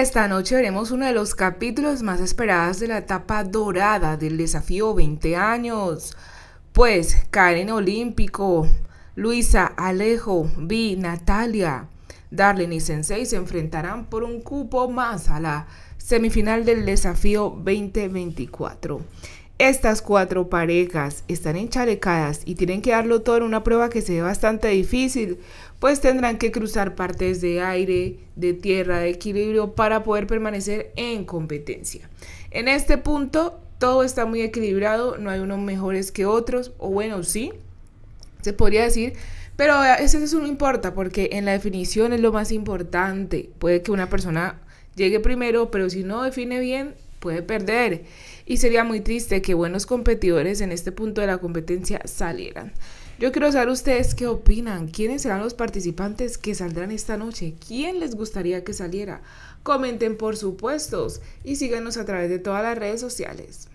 Esta noche veremos uno de los capítulos más esperados de la etapa dorada del desafío 20 años. Pues Karen Olímpico, Luisa, Alejo, Vi, Natalia, Darlene y Sensei se enfrentarán por un cupo más a la semifinal del desafío 2024. Estas cuatro parejas están enchalecadas y tienen que darlo todo en una prueba que se ve bastante difícil, pues tendrán que cruzar partes de aire, de tierra, de equilibrio para poder permanecer en competencia. En este punto todo está muy equilibrado, no hay unos mejores que otros, o bueno, sí, se podría decir, pero eso no importa, porque en la definición es lo más importante. Puede que una persona llegue primero, pero si no define bien, puede perder y sería muy triste que buenos competidores en este punto de la competencia salieran. Yo quiero saber ustedes qué opinan, quiénes serán los participantes que saldrán esta noche, quién les gustaría que saliera. Comenten por supuestos y síganos a través de todas las redes sociales.